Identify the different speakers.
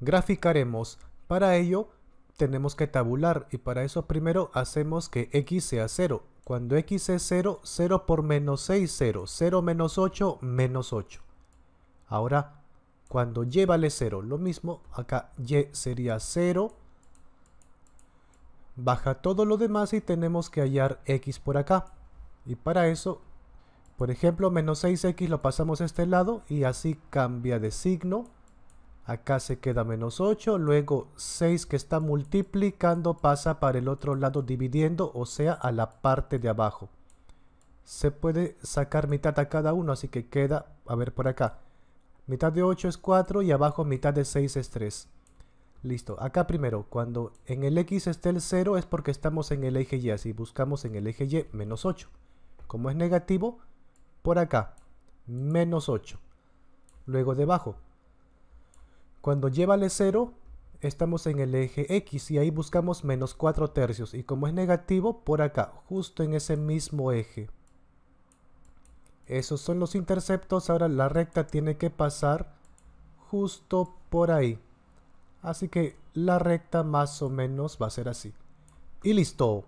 Speaker 1: graficaremos. Para ello tenemos que tabular y para eso primero hacemos que x sea 0. Cuando x es 0, 0 por menos 6, 0. 0 menos 8, menos 8. Ahora, cuando y vale 0, lo mismo, acá y sería 0. Baja todo lo demás y tenemos que hallar x por acá. Y para eso, por ejemplo, menos 6x lo pasamos a este lado y así cambia de signo Acá se queda menos 8, luego 6 que está multiplicando pasa para el otro lado dividiendo, o sea, a la parte de abajo. Se puede sacar mitad a cada uno, así que queda, a ver por acá. Mitad de 8 es 4 y abajo mitad de 6 es 3. Listo, acá primero, cuando en el X esté el 0 es porque estamos en el eje Y, así buscamos en el eje Y menos 8. Como es negativo, por acá, menos 8. Luego debajo, cuando lleva 0 estamos en el eje X y ahí buscamos menos 4 tercios. Y como es negativo, por acá, justo en ese mismo eje. Esos son los interceptos. Ahora la recta tiene que pasar justo por ahí. Así que la recta más o menos va a ser así. Y listo.